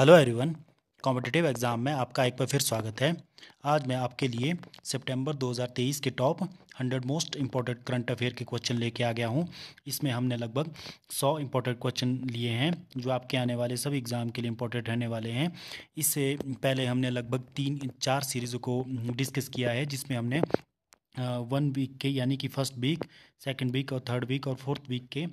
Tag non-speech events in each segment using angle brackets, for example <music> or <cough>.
hello everyone competitive exam में आपका एक बार फिर स्वागत है आज मैं आपके लिए सितंबर 2023 के top 100 most important current affair के क्वेश्चन लेके आ गया हूँ इसमें हमने लगभग 100 इम्पॉर्टेंट क्वेश्चन लिए हैं जो आपके आने वाले सब एग्ज़ाम के लिए इम्पोर्टेंट रहने वाले हैं इससे पहले हमने लगभग तीन चार सीरीज़ को डिस्कस किया है जिसमें हमने वन वीक के यानी कि फर्स्ट वीक सेकंड वीक और थर्ड वीक और फोर्थ वीक के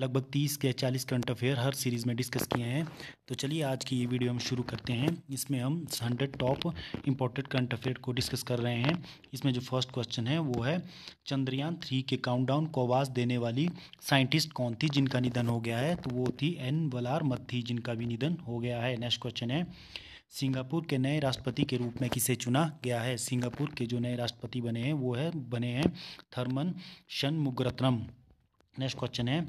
लगभग तीस के चालीस करंट अफेयर हर सीरीज़ में डिस्कस किए हैं तो चलिए आज की ये वीडियो हम शुरू करते हैं इसमें हम hundred top important current affair को डिस्कस कर रहे हैं इसमें जो फर्स्ट क्वेश्चन है वो है चंद्रयान थ्री के काउंटडाउन को आवाज़ देने वाली साइंटिस्ट कौन थी जिनका निधन हो गया है तो वो थी एन वलार मत जिनका भी निधन हो गया है नेक्स्ट क्वेश्चन है सिंगापुर के नए राष्ट्रपति के रूप में किसे चुना गया है सिंगापुर के जो नए राष्ट्रपति बने हैं वो है बने हैं थर्मन शनमुगरत्नम नेक्स्ट क्वेश्चन है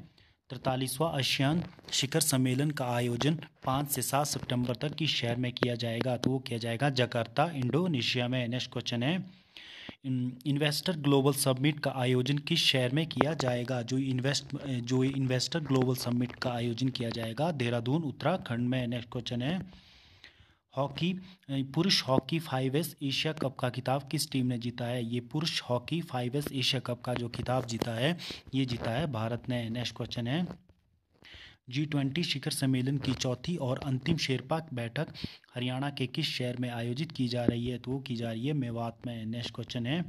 तिरतालीसवां आशियान शिखर सम्मेलन का आयोजन पाँच से सात सितंबर तक किस शहर में किया जाएगा तो वो किया जाएगा जकार्ता इंडोनेशिया में नेक्स्ट क्वेश्चन है इन्वेस्टर ग्लोबल समिट का आयोजन किस शहर में किया जाएगा जो इन्वेस्ट जो इन्वेस्टर ग्लोबल समिट का आयोजन किया जाएगा देहरादून उत्तराखंड में नेक्स्ट क्वेश्चन है हॉकी पुरुष hockey five S Asia cup का खिताब किस टीम ने जीता है ये पुरुष hockey five S Asia cup का जो खिताब जीता है ये जीता है भारत ने नेक्स्ट क्वेश्चन है जी ट्वेंटी शिखर सम्मेलन की चौथी और अंतिम शेरपा बैठक हरियाणा के किस शहर में आयोजित की जा रही है तो वो की जा रही है मेवात में नेक्स्ट क्वेश्चन है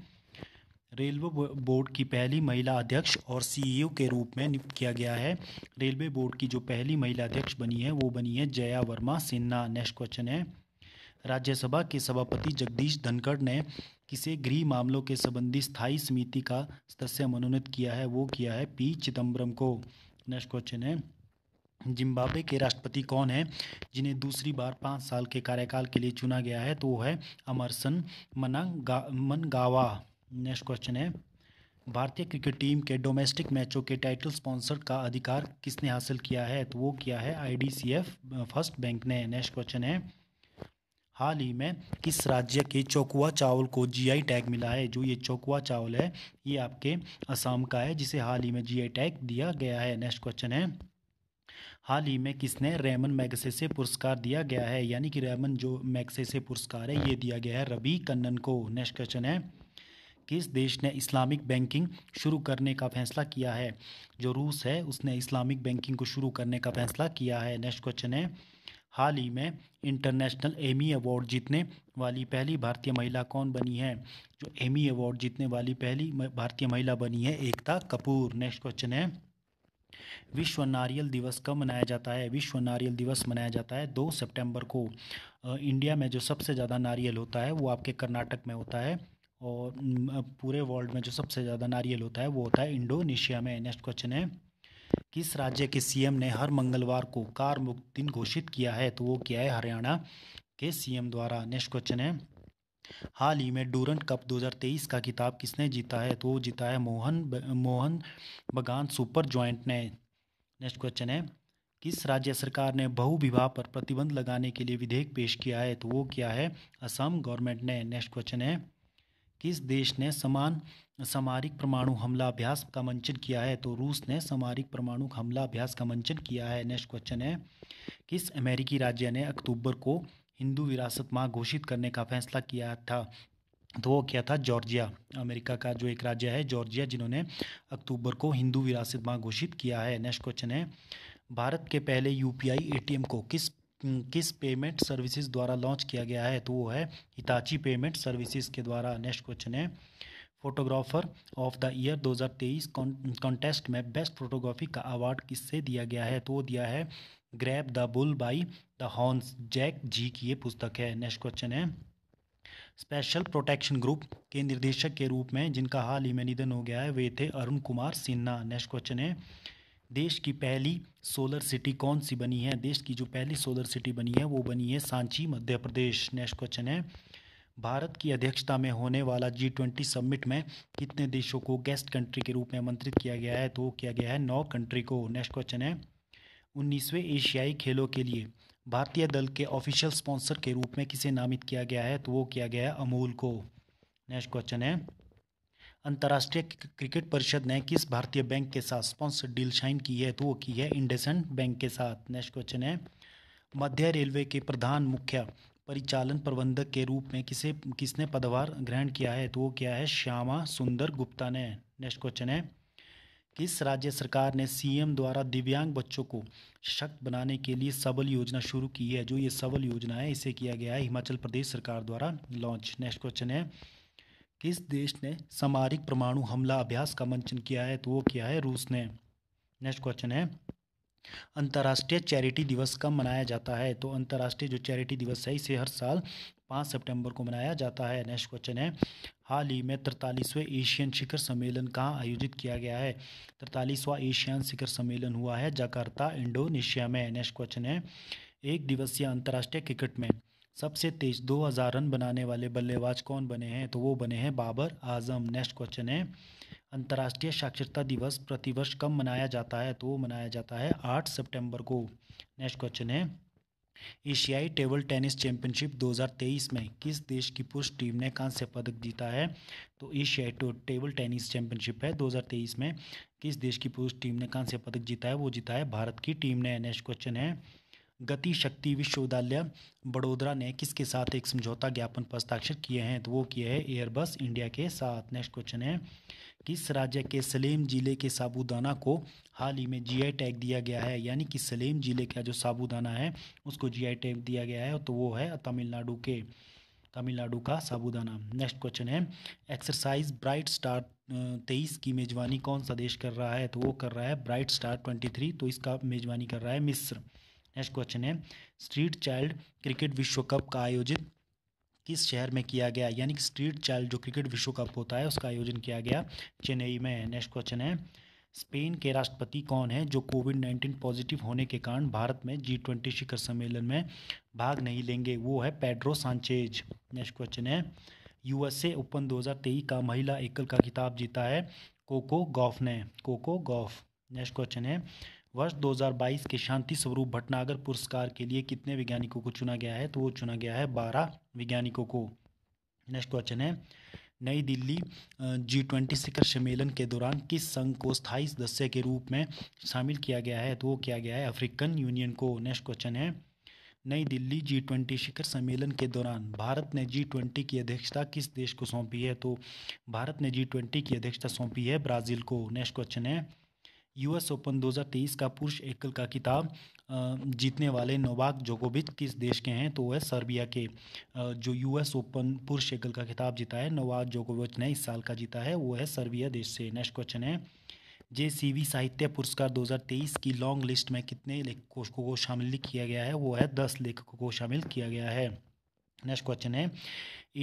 रेलवे बोर्ड की पहली महिला अध्यक्ष और सीईओ e के रूप में नियुक्त किया गया है रेलवे बोर्ड की जो पहली महिला अध्यक्ष बनी है वो बनी है जया वर्मा सिन्हा नेक्स्ट क्वेश्चन है राज्यसभा के सभापति जगदीश धनखड़ ने किसे गृह मामलों के संबंधी स्थायी समिति का सदस्य मनोनीत किया है वो किया है पी चिदम्बरम को नेक्स्ट क्वेश्चन है जिम्बाब्वे के राष्ट्रपति कौन है जिन्हें दूसरी बार पाँच साल के कार्यकाल के लिए चुना गया है तो वो है अमरसन मना मनगावा नेक्स्ट क्वेश्चन है भारतीय क्रिकेट टीम के डोमेस्टिक मैचों के टाइटल स्पॉन्सर का अधिकार किसने हासिल किया है तो वो किया है आईडीसीएफ फर्स्ट बैंक ने नेक्स्ट क्वेश्चन है हाल ही में किस राज्य के चौकुआ चावल को जीआई टैग मिला है जो ये चौकुआ चावल है ये आपके असम का है जिसे हाल ही में जीआई टैग दिया गया है नेक्स्ट क्वेश्चन है हाल ही में किसने रेमन मैगसे से पुरस्कार दिया गया है यानी कि रेमन जो मैगसे से पुरस्कार है ये दिया गया है रवि कन्नन को नेक्स्ट क्वेश्चन है किस देश ने इस्लामिक बैंकिंग शुरू करने का फैसला किया है जो रूस है उसने इस्लामिक बैंकिंग को शुरू करने का फैसला किया है नेक्स्ट क्वेश्चन है हाल ही में इंटरनेशनल एमी अवार्ड जीतने वाली पहली भारतीय महिला कौन बनी है जो एमी अवार्ड जीतने वाली पहली भारतीय महिला बनी है एकता कपूर नेक्स्ट क्वेश्चन है विश्व नारियल दिवस कब मनाया जाता है विश्व नारियल दिवस मनाया जाता है दो सितंबर को इंडिया में जो सबसे ज़्यादा नारियल होता है वो आपके कर्नाटक में होता है और पूरे वर्ल्ड में जो सबसे ज़्यादा नारियल होता है वो होता है इंडोनेशिया में नेक्स्ट क्वेश्चन है किस राज्य के सीएम ने हर मंगलवार को कार मुक्त दिन घोषित किया है तो वो किया है हरियाणा के सीएम द्वारा नेक्स्ट क्वेश्चन है हाल ही में डूरंट कप 2023 का खिताब किसने जीता है तो वो जीता है मोहन ब, मोहन बगान सुपर ज्वाइंट ने नेक्स्ट क्वेश्चन है किस राज्य सरकार ने बहुविवाह पर प्रतिबंध लगाने के लिए विधेयक पेश किया है तो वो क्या है असम गवर्नमेंट ने नेक्स्ट क्वेश्चन है किस देश ने समान सामरिक परमाणु हमला अभ्यास का मंचन किया है तो रूस ने सामरिक परमाणु हमला अभ्यास का मंचन किया है नेक्स्ट क्वेश्चन है किस अमेरिकी राज्य ने अक्टूबर को हिंदू विरासत माह घोषित करने का फैसला किया था तो वो क्या था जॉर्जिया अमेरिका का जो एक राज्य है जॉर्जिया जिन्होंने अक्टूबर को हिंदू विरासत माह घोषित किया है नेक्स्ट क्वेश्चन है भारत के पहले यूपीआई एटीएम को किस किस पेमेंट सर्विसेज द्वारा लॉन्च किया गया है तो वो है हिताची पेमेंट सर्विसेज के द्वारा नेक्स्ट क्वेश्चन है photographer of the year 2023 contest में बेस्ट फोटोग्राफी का अवार्ड किससे दिया गया है तो वो दिया है grab the bull by the horns Jack ji की ये पुस्तक है नेक्स्ट क्वेश्चन है स्पेशल प्रोटेक्शन ग्रुप के निर्देशक के रूप में जिनका हाल ही में निधन हो गया है वे थे अरुण कुमार सिन्हा नेक्स्ट क्वेश्चन है देश की पहली सोलर सिटी कौन सी बनी है देश की जो पहली सोलर सिटी बनी है वो बनी है सांची मध्य प्रदेश नेक्स्ट क्वेश्चन है भारत की अध्यक्षता में होने वाला जी ट्वेंटी सबमिट में कितने देशों को गेस्ट कंट्री के रूप में आमंत्रित किया गया है तो किया गया है नौ कंट्री को नेक्स्ट क्वेश्चन है उन्नीसवें एशियाई खेलों के लिए भारतीय दल के ऑफिशियल स्पॉन्सर के रूप में किसे नामित किया गया है तो वो किया गया है अमूल को नेक्स्ट क्वेश्चन है अंतर्राष्ट्रीय क्रिकेट परिषद ने किस भारतीय बैंक के साथ स्पॉन्सर डील साइन की है तो वो की है इंडसेंट बैंक के साथ नेक्स्ट क्वेश्चन है मध्य रेलवे के प्रधान मुख्य परिचालन प्रबंधक के रूप में किसे किसने पदभार ग्रहण किया है तो वो क्या है श्यामा सुंदर गुप्ता ने नेक्स्ट क्वेश्चन है किस राज्य सरकार ने सीएम द्वारा दिव्यांग बच्चों को सशक्त बनाने के लिए सबल योजना शुरू की है जो ये सबल योजना है इसे किया गया है हिमाचल प्रदेश सरकार द्वारा लॉन्च नेक्स्ट क्वेश्चन है किस देश ने सामरिक परमाणु हमला अभ्यास का मंचन किया है तो वो किया है रूस ने नेक्स्ट क्वेश्चन है अंतर्राष्ट्रीय चैरिटी दिवस कब मनाया जाता है तो अंतर्राष्ट्रीय जो चैरिटी दिवस है इसे हर साल पाँच सितंबर को मनाया जाता है नेक्स्ट क्वेश्चन है हाल ही में तरतालीसवें एशियन शिखर सम्मेलन कहाँ आयोजित किया गया है तरतालीसवां एशियन शिखर सम्मेलन हुआ है जकार्ता इंडोनेशिया में नेक्स्ट क्वेश्चन है एक दिवसीय अंतर्राष्ट्रीय क्रिकेट में सबसे तेज 2000 रन बनाने वाले बल्लेबाज कौन बने हैं तो वो बने हैं बाबर आजम नेक्स्ट क्वेश्चन है अंतर्राष्ट्रीय साक्षरता दिवस प्रतिवर्ष कब मनाया जाता है तो वो मनाया जाता है 8 सितंबर को नेक्स्ट क्वेश्चन है एशियाई टेबल टेनिस चैंपियनशिप 2023 में किस देश की पुरुष टीम ने कांस्य पदक जीता है तो एशियाई टेबल टेनिस चैंपियनशिप है 2023 में किस देश की पुरुष टीम ने कांस्य पदक जीता है वो जीता है भारत की टीम ने नेक्स्ट क्वेश्चन है गति शक्ति विश्वविद्यालय बड़ोदरा ने किसके साथ एक समझौता ज्ञापन पर हस्ताक्षर किए हैं तो वो किए हैं एयरबस इंडिया के साथ नेक्स्ट क्वेश्चन है किस राज्य के सलेम जिले के साबूदाना को हाल ही में जीआई टैग दिया गया है यानी कि सलेम जिले का जो साबूदाना है उसको जीआई टैग दिया गया है तो वो है तमिलनाडु के तमिलनाडु का साबूदाना नेक्स्ट क्वेश्चन है एक्सरसाइज ब्राइट स्टार तेईस की मेज़बानी कौन सा देश कर रहा है तो वो कर रहा है ब्राइट स्टार ट्वेंटी थ्री तो इसका मेज़बानी कर रहा है मिस्र नेक्स्ट क्वेश्चन है स्ट्रीट चाइल्ड क्रिकेट विश्व कप का आयोजित किस शहर में किया गया यानी कि स्ट्रीट चाइल्ड जो क्रिकेट विश्व कप होता है उसका आयोजन किया गया चेन्नई में नेक्स्ट क्वेश्चन है स्पेन के राष्ट्रपति कौन है जो कोविड नाइन्टीन पॉजिटिव होने के कारण भारत में जी ट्वेंटी शिखर सम्मेलन में भाग नहीं लेंगे वो है पेड्रो सांचेज नेक्स्ट क्वेश्चन है यूएसए ओपन 2023 का महिला एकल का खिताब जीता है कोको गॉफ ने कोको गॉफ नेक्स्ट क्वेश्चन है वर्ष 2022 के शांति स्वरूप भटनागर पुरस्कार के लिए कितने वैज्ञानिकों को चुना गया है तो वो चुना गया है बारह वैज्ञानिकों को नेक्स्ट क्वेश्चन है नई दिल्ली जी ट्वेंटी शिखर सम्मेलन के दौरान किस संघ को स्थायी सदस्य के रूप में शामिल किया गया है तो वो किया गया है अफ्रीकन यूनियन को नेक्स्ट क्वेश्चन है नई दिल्ली जी ट्वेंटी शिखर सम्मेलन के दौरान भारत ने जी ट्वेंटी की अध्यक्षता किस देश को सौंपी है तो भारत ने जी ट्वेंटी की अध्यक्षता सौंपी है ब्राज़ील को नेक्स्ट क्वेश्चन है यूएस ओपन 2023 का पुरुष एकल का किताब जीतने वाले नोवाक जोकोविच किस देश के हैं तो वह सर्बिया के जो यूएस ओपन पुरुष एकल का खिताब जीता है नोवाक जोकोविच ने इस साल का जीता है वो है सर्बिया देश से नेक्स्ट क्वेश्चन है जे सी वी साहित्य पुरस्कार 2023 की लॉन्ग लिस्ट में कितने लेखकों को शामिल किया गया है वो है दस लेखकों को शामिल किया गया है नेक्स्ट क्वेश्चन है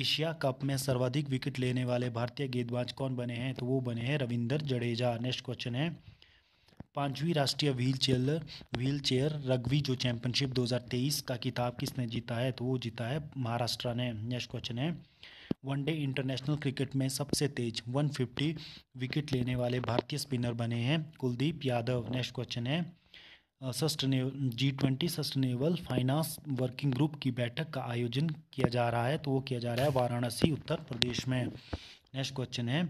एशिया कप में सर्वाधिक विकेट लेने वाले भारतीय गेंदबाज कौन बने हैं तो वो बने हैं रविंदर जडेजा नेक्स्ट क्वेश्चन है पांचवी राष्ट्रीय wheel chair wheel chair rugby जो चैंपियनशिप 2023 का किताब किसने जीता है तो वो जीता है महाराष्ट्र ने नेक्स्ट क्वेश्चन है वनडे इंटरनेशनल क्रिकेट में सबसे तेज 150 विकेट लेने वाले भारतीय स्पिनर बने हैं कुलदीप यादव नेक्स्ट क्वेश्चन है sustainable G twenty sustainable finance working group की बैठक का आयोजन किया जा रहा है तो वो किया जा रहा है वाराणसी उत्तर प्रदेश में नेक्स्ट क्वेश्चन है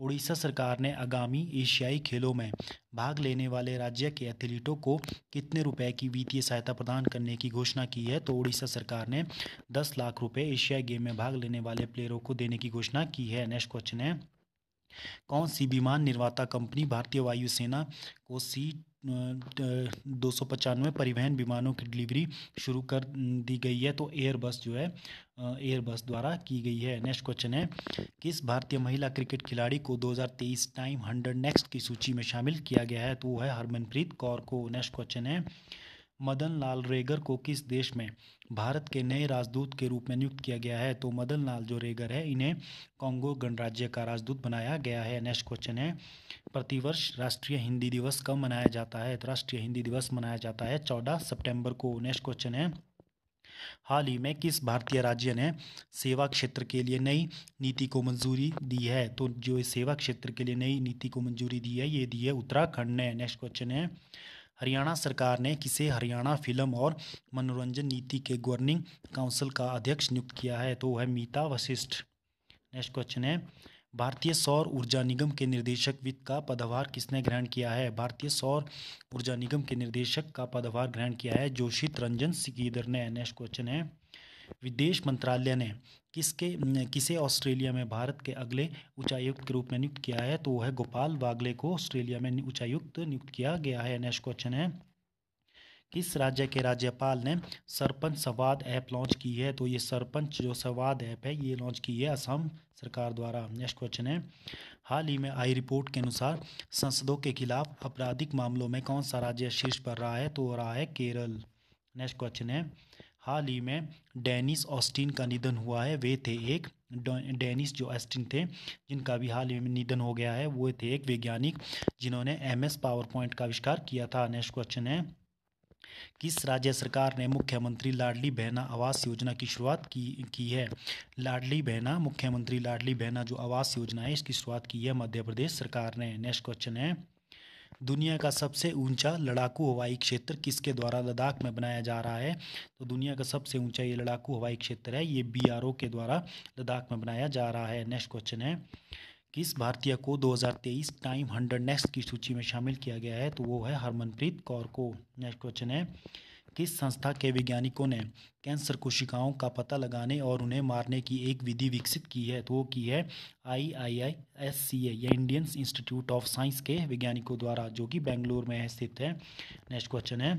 उड़ीसा सरकार ने आगामी एशियाई खेलों में भाग लेने वाले राज्य के एथलीटों को कितने रुपए की वित्तीय सहायता प्रदान करने की घोषणा की है तो उड़ीसा सरकार ने 10 लाख रुपए एशियाई गेम में भाग लेने वाले प्लेयरों को देने की घोषणा की है नेक्स्ट क्वेश्चन है कौन सी विमान निर्माता कंपनी भारतीय वायुसेना को सी दो सौ पचानवे परिवहन विमानों की डिलीवरी शुरू कर दी गई है तो एयरबस जो है एयरबस द्वारा की गई है नेक्स्ट क्वेश्चन है किस भारतीय महिला क्रिकेट खिलाड़ी को 2023 टाइम हंड्रेड नेक्स्ट की सूची में शामिल किया गया है तो वो है हरमनप्रीत कौर को नेक्स्ट क्वेश्चन है मदन लाल रेगर को किस देश में भारत के नए राजदूत के रूप में नियुक्त किया गया है तो मदन लाल जो रेगर है इन्हें कांगो गणराज्य का राजदूत बनाया गया है नेक्स्ट क्वेश्चन है प्रतिवर्ष राष्ट्रीय हिंदी दिवस कब मनाया जाता है तो राष्ट्रीय हिंदी दिवस मनाया जाता है चौदह सितंबर को नेक्स्ट क्वेश्चन है हाल ही में किस भारतीय राज्य ने सेवा क्षेत्र के लिए नई नीति को मंजूरी दी है तो जो सेवा क्षेत्र के लिए नई नीति को मंजूरी दी है ये दी है उत्तराखंड ने नेक्स्ट क्वेश्चन है हरियाणा सरकार ने किसे हरियाणा फिल्म और मनोरंजन नीति के गवर्निंग काउंसिल का अध्यक्ष नियुक्त किया है तो वह मीता वशिष्ठ नेक्स्ट क्वेश्चन है भारतीय सौर ऊर्जा निगम के निर्देशक वित्त का पदभार किसने ग्रहण किया है भारतीय सौर ऊर्जा निगम के निर्देशक का पदभार ग्रहण किया है जोशित रंजन सिकीदर ने नेक्स्ट क्वेश्चन है विदेश मंत्रालय ने किसके किसे ऑस्ट्रेलिया में भारत के अगले उच्चायुक्त के रूप में नियुक्त किया है तो वह है गोपाल वागले को ऑस्ट्रेलिया में उच्चायुक्त नियुक्त किया गया है नेक्स्ट क्वेश्चन है किस राज्य के राज्यपाल ने सरपंच संवाद ऐप लॉन्च की है तो ये सरपंच जो संवाद ऐप है ये लॉन्च की है असम सरकार द्वारा नेक्स्ट क्वेश्चन है हाल ही में आई रिपोर्ट के अनुसार संसदों के खिलाफ आपराधिक मामलों में कौन सा राज्य शीर्ष पर रहा है तो रहा है केरल नेक्स्ट क्वेश्चन है हाल ही में डेनिस ऑस्टिन का निधन हुआ है वे थे एक डेनिस जो ऑस्टिन थे जिनका भी हाल ही में निधन हो गया है वो थे एक वैज्ञानिक जिन्होंने एमएस पावर पॉइंट का आविष्कार किया था नेक्स्ट क्वेश्चन है किस राज्य सरकार ने मुख्यमंत्री लाडली बहना आवास योजना की शुरुआत की की है लाडली बहना मुख्यमंत्री लाडली बहना जो आवास योजना है इसकी शुरुआत की है मध्य प्रदेश सरकार ने नेक्स्ट क्वेश्चन है दुनिया का सबसे ऊंचा लड़ाकू हवाई क्षेत्र किसके द्वारा लद्दाख में बनाया जा रहा है तो दुनिया का सबसे ऊंचा ये लड़ाकू हवाई क्षेत्र है ये बी के द्वारा लद्दाख में बनाया जा रहा है नेक्स्ट क्वेश्चन है किस भारतीय को 2023 टाइम हंड्रेड नेक्स्ट की सूची में शामिल किया गया है तो वो है हरमनप्रीत कौर को नेक्स्ट क्वेश्चन है किस संस्था के वैज्ञानिकों ने कैंसर कोशिकाओं का पता लगाने और उन्हें मारने की एक विधि विकसित की है तो वो की है आई आई आई एस सी ए या इंडियन इंस्टीट्यूट ऑफ साइंस के वैज्ञानिकों द्वारा जो कि बेंगलोर में स्थित है नेक्स्ट क्वेश्चन है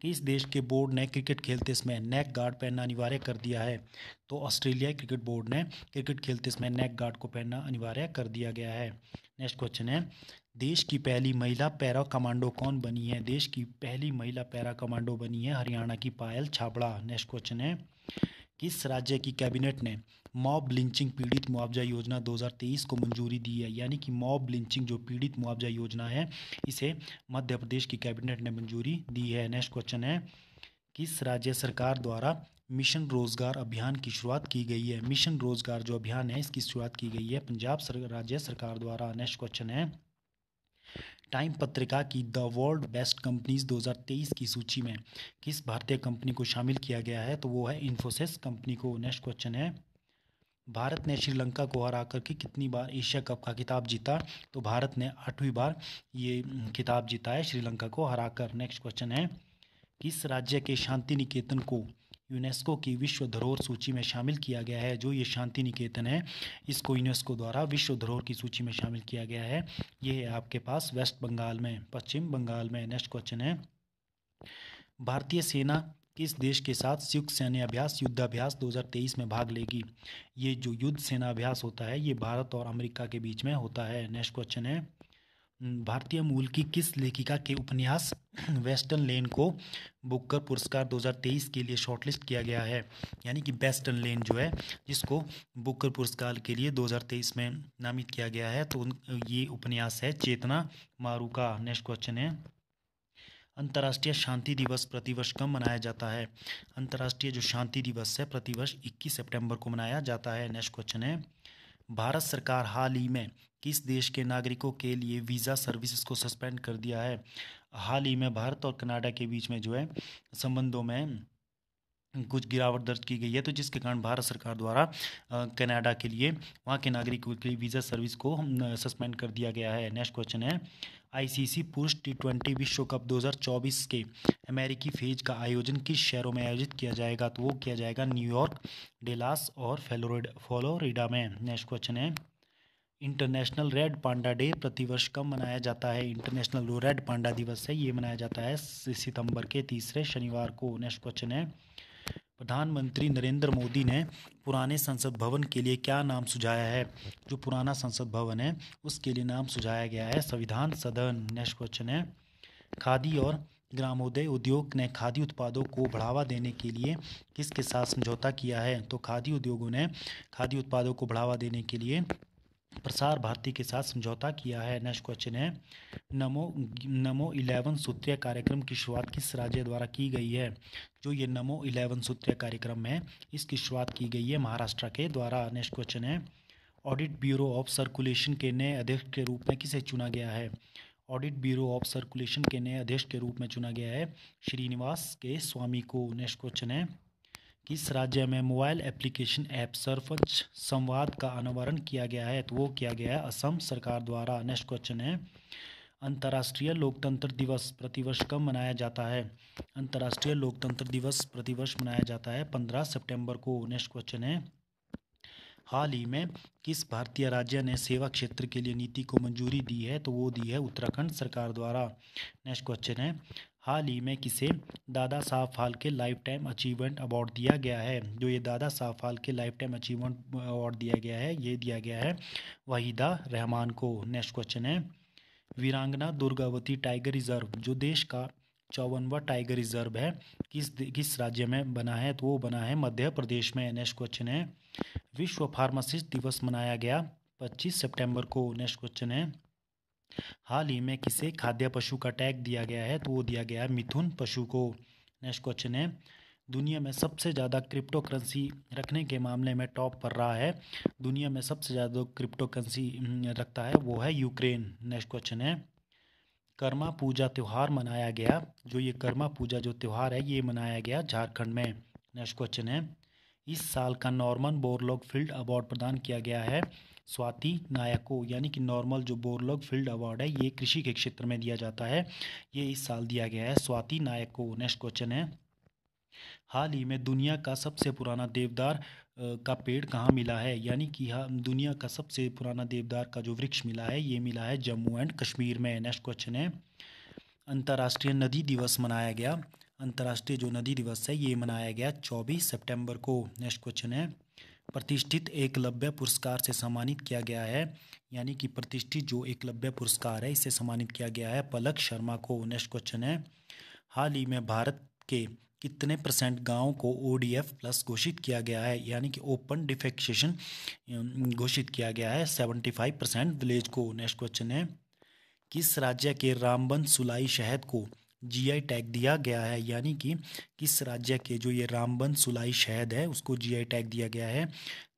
किस देश के बोर्ड ने क्रिकेट खेलते समय नेक गार्ड पहनना अनिवार्य कर दिया है तो ऑस्ट्रेलिया क्रिकेट बोर्ड ने क्रिकेट खेलते समय नेक गार्ड को पहनना अनिवार्य कर दिया गया है नेक्स्ट क्वेश्चन है देश की पहली महिला पैरा कमांडो कौन बनी है देश की पहली महिला पैरा कमांडो बनी है हरियाणा की पायल छाबड़ा नेक्स्ट क्वेश्चन है किस राज्य की कैबिनेट ने मॉब लिंचिंग पीड़ित मुआवजा योजना 2023 को मंजूरी दी है यानी कि मॉब लिंचिंग जो पीड़ित मुआवजा योजना है इसे मध्य प्रदेश की कैबिनेट ने मंजूरी दी है नेक्स्ट क्वेश्चन है किस राज्य सरकार द्वारा मिशन रोजगार अभियान की शुरुआत की गई है मिशन रोजगार जो अभियान है इसकी शुरुआत की गई है पंजाब सर, राज्य सरकार द्वारा नेक्स्ट क्वेश्चन है टाइम पत्रिका की द वर्ल्ड बेस्ट कंपनीज 2023 की सूची में किस भारतीय कंपनी को शामिल किया गया है तो वो है इन्फोसिस कंपनी को नेक्स्ट क्वेश्चन है भारत ने श्रीलंका को हरा कर के कितनी बार एशिया कप का खिताब जीता तो भारत ने आठवीं बार ये खिताब जीता है श्रीलंका को हराकर नेक्स्ट क्वेश्चन है किस राज्य के शांति निकेतन को यूनेस्को की विश्व धरोहर सूची में शामिल किया गया है जो ये शांति निकेतन है इसको यूनेस्को द्वारा विश्व धरोहर की सूची में शामिल किया गया है ये है आपके पास वेस्ट बंगाल में पश्चिम बंगाल में नेक्स्ट क्वेश्चन है भारतीय सेना किस देश के साथ संयुक्त सैन्य अभ्यास युद्धाभ्यास 2023 में भाग लेगी ये जो युद्ध सेना अभ्यास होता है ये भारत और अमेरिका के बीच में होता है नेक्स्ट क्वेश्चन है भारतीय मूल की किस लेखिका के उपन्यास <clears throat> वेस्टर्न लेन को बुकर पुरस्कार 2023 के लिए शॉर्टलिस्ट किया गया है यानी कि वेस्टर्न लेन जो है जिसको बुकर पुरस्कार के लिए 2023 में नामित किया गया है तो ये उपन्यास है चेतना मारू का नेक्स्ट क्वेश्चन है अंतर्राष्ट्रीय शांति दिवस प्रतिवर्ष कब मनाया जाता है अंतर्राष्ट्रीय जो शांति दिवस है प्रतिवर्ष इक्कीस सेप्टेम्बर को मनाया जाता है नेक्स्ट क्वेश्चन है भारत सरकार हाल ही में किस देश के नागरिकों के लिए वीज़ा सर्विसेज को सस्पेंड कर दिया है हाल ही में भारत और कनाडा के बीच में जो है संबंधों में कुछ गिरावट दर्ज की गई है तो जिसके कारण भारत सरकार द्वारा कनाडा के लिए वहाँ के नागरिकों के लिए वीज़ा सर्विस को सस्पेंड कर दिया गया है नेक्स्ट क्वेश्चन है आईसीसी पुरुष टी ट्वेंटी विश्व कप 2024 के अमेरिकी फेज का आयोजन किस शहरों में आयोजित किया जाएगा तो वो किया जाएगा न्यूयॉर्क डेलास और फेलोरिडा में नेक्स्ट क्वेश्चन है इंटरनेशनल रेड पांडा डे प्रतिवर्ष कब मनाया जाता है इंटरनेशनल जो रेड पांडा दिवस है ये मनाया जाता है सितंबर के तीसरे शनिवार को नेक्स्ट क्वेश्चन है प्रधानमंत्री नरेंद्र मोदी ने पुराने संसद भवन के लिए क्या नाम सुझाया है जो पुराना संसद भवन है उसके लिए नाम सुझाया गया है संविधान सदन नेक्स्ट क्वेश्चन है खादी और ग्रामोदय उद्योग ने खादी उत्पादों को बढ़ावा देने के लिए किसके साथ समझौता किया है तो खादी उद्योगों ने खादी उत्पादों को बढ़ावा देने के लिए प्रसार भारती के साथ समझौता किया है नेक्स्ट क्वेश्चन है नमो नमो इलेवन सूत्रीय कार्यक्रम की शुरुआत किस राज्य द्वारा की गई है जो ये नमो इलेवन सूत्रीय कार्यक्रम है इसकी शुरुआत की गई है महाराष्ट्र के द्वारा नेक्स्ट क्वेश्चन है ऑडिट ब्यूरो ऑफ सर्कुलेशन के नए अध्यक्ष के रूप में किसे चुना गया है ऑडिट ब्यूरो ऑफ सर्कुलेशन के नए अध्यक्ष के रूप में चुना गया है श्रीनिवास के स्वामी को नेक्स्ट क्वेश्चन है किस राज्य में मोबाइल एप्लीकेशन ऐप सरपंच संवाद का अनावरण किया गया है तो वो किया गया है असम सरकार द्वारा नेक्स्ट क्वेश्चन है अंतर्राष्ट्रीय लोकतंत्र दिवस प्रतिवर्ष कब मनाया जाता है अंतर्राष्ट्रीय लोकतंत्र दिवस प्रतिवर्ष मनाया जाता है पंद्रह सितंबर को नेक्स्ट क्वेश्चन है हाल ही में किस भारतीय राज्य ने सेवा क्षेत्र के लिए नीति को मंजूरी दी है तो वो दी है उत्तराखंड सरकार द्वारा नेक्स्ट क्वेश्चन है हाल ही में किसे दादा साहब के लाइफ टाइम अचीवमेंट अवार्ड दिया गया है जो ये दादा साहब के लाइफ टाइम अचीवमेंट अवार्ड दिया गया है ये दिया गया है वहीदा रहमान को नेक्स्ट क्वेश्चन है वीरांगना दुर्गावती टाइगर रिजर्व जो देश का चौवनवा टाइगर रिजर्व है किस किस राज्य में बना है तो वो बना है मध्य प्रदेश में नेक्स्ट क्वेश्चन है विश्व फार्मासिस्ट दिवस मनाया गया 25 सितंबर को नेक्स्ट क्वेश्चन है हाल ही में किसे खाद्य पशु का टैग दिया गया है तो वो दिया गया है मिथुन पशु को नेक्स्ट क्वेश्चन है दुनिया में सबसे ज़्यादा क्रिप्टो करेंसी रखने के मामले में टॉप पर रहा है दुनिया में सबसे ज़्यादा क्रिप्टो करेंसी हम्म, रखता है वो है यूक्रेन नेक्स्ट क्वेश्चन है कर्मा पूजा त्यौहार मनाया गया जो ये कर्मा पूजा जो त्यौहार है ये मनाया गया झारखंड में नेक्स्ट क्वेश्चन है इस साल का नॉर्मन बोरलॉग फील्ड अवार्ड प्रदान किया गया है स्वाति नायको यानी कि नॉर्मल जो बोरलॉग फील्ड अवार्ड है ये कृषि के क्षेत्र में दिया जाता है ये इस साल दिया गया है स्वाति नायको नेक्स्ट क्वेश्चन है हाल ही में दुनिया का सबसे पुराना देवदार का पेड़ कहाँ मिला है यानी कि हाँ, दुनिया का सबसे पुराना देवदार का जो वृक्ष मिला है ये मिला है जम्मू एंड कश्मीर में नेक्स्ट क्वेश्चन है अंतर्राष्ट्रीय नदी दिवस मनाया गया अंतर्राष्ट्रीय जो नदी दिवस है ये मनाया गया चौबीस सितंबर को नेक्स्ट क्वेश्चन है प्रतिष्ठित एकलव्य पुरस्कार से सम्मानित किया गया है यानी कि प्रतिष्ठित जो एकलव्य पुरस्कार है इसे सम्मानित किया गया है पलक शर्मा को नेक्स्ट क्वेश्चन है हाल ही में भारत के कितने परसेंट गाँव को ओ प्लस घोषित किया गया है यानी कि ओपन डिफेक्शेशन घोषित किया गया है सेवेंटी फाइव परसेंट विलेज को नेक्स्ट क्वेश्चन है किस राज्य के रामबन सुलाई शहद को जीआई टैग दिया गया है यानी कि किस राज्य के जो ये रामबन सुलाई शहद है उसको जीआई टैग दिया गया है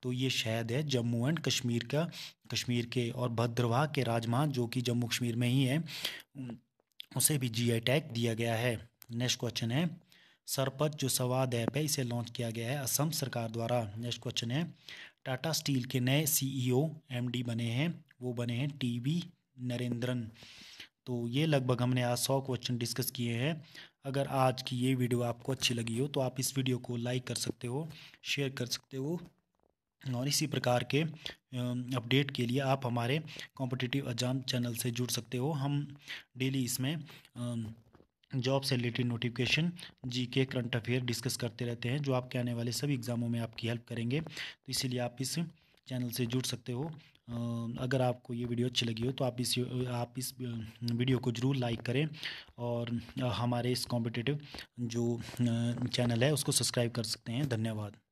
तो ये शहद है जम्मू एंड कश्मीर का कश्मीर के और भद्रवाह के राजमा जो कि जम्मू कश्मीर में ही है उसे भी जीआई टैग दिया गया है नेक्स्ट क्वेश्चन है सरपत जो सवाद ऐप है इसे लॉन्च किया गया है असम सरकार द्वारा नेक्स्ट क्वेश्चन है टाटा स्टील के नए सीईओ एमडी e बने हैं वो बने हैं टीवी नरेंद्रन तो ये लगभग हमने आज सौ क्वेश्चन डिस्कस किए हैं अगर आज की ये वीडियो आपको अच्छी लगी हो तो आप इस वीडियो को लाइक कर सकते हो शेयर कर सकते हो और इसी प्रकार के अपडेट के लिए आप हमारे कॉम्पिटिटिव एग्ज़ाम चैनल से जुड़ सकते हो हम डेली इसमें जॉब से रिलेटेड नोटिफिकेशन जी के करंट अफेयर डिस्कस करते रहते हैं जो आपके आने वाले सभी एग्ज़ामों में आपकी हेल्प करेंगे तो इसीलिए आप इस चैनल से जुड़ सकते हो अगर आपको ये वीडियो अच्छी लगी हो तो आप इस आप इस वीडियो को ज़रूर लाइक करें और हमारे इस कॉम्पिटिटिव जो चैनल है उसको सब्सक्राइब कर सकते हैं धन्यवाद